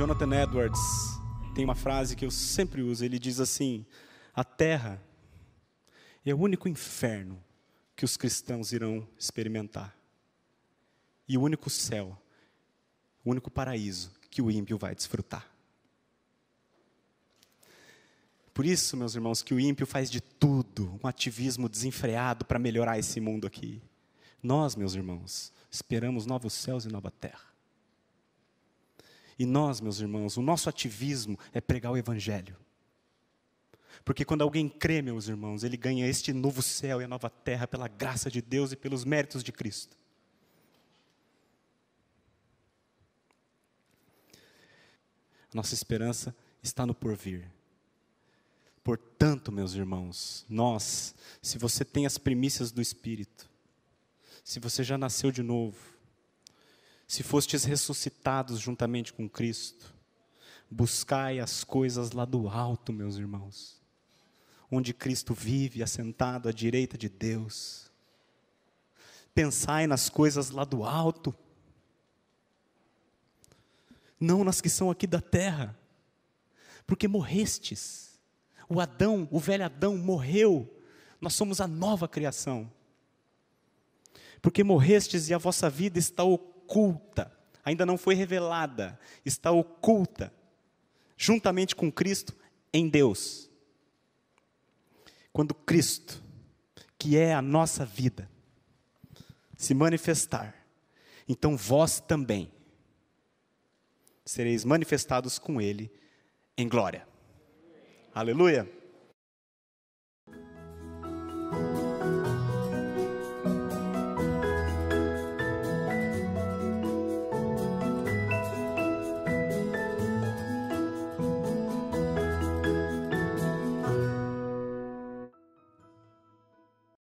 Jonathan Edwards tem uma frase que eu sempre uso. Ele diz assim: A terra é o único inferno que os cristãos irão experimentar. E o único céu, o único paraíso que o ímpio vai desfrutar. Por isso, meus irmãos, que o ímpio faz de tudo, um ativismo desenfreado para melhorar esse mundo aqui. Nós, meus irmãos, esperamos novos céus e nova terra. E nós, meus irmãos, o nosso ativismo é pregar o Evangelho. Porque quando alguém crê, meus irmãos, ele ganha este novo céu e a nova terra pela graça de Deus e pelos méritos de Cristo. Nossa esperança está no porvir. Portanto, meus irmãos, nós, se você tem as primícias do Espírito, se você já nasceu de novo, se fostes ressuscitados juntamente com Cristo, buscai as coisas lá do alto, meus irmãos, onde Cristo vive assentado à direita de Deus. Pensai nas coisas lá do alto, não nas que são aqui da terra, porque morrestes. O Adão, o velho Adão, morreu, nós somos a nova criação. Porque morrestes e a vossa vida está oculta oculta, ainda não foi revelada, está oculta, juntamente com Cristo, em Deus. Quando Cristo, que é a nossa vida, se manifestar, então vós também sereis manifestados com Ele em glória. Aleluia!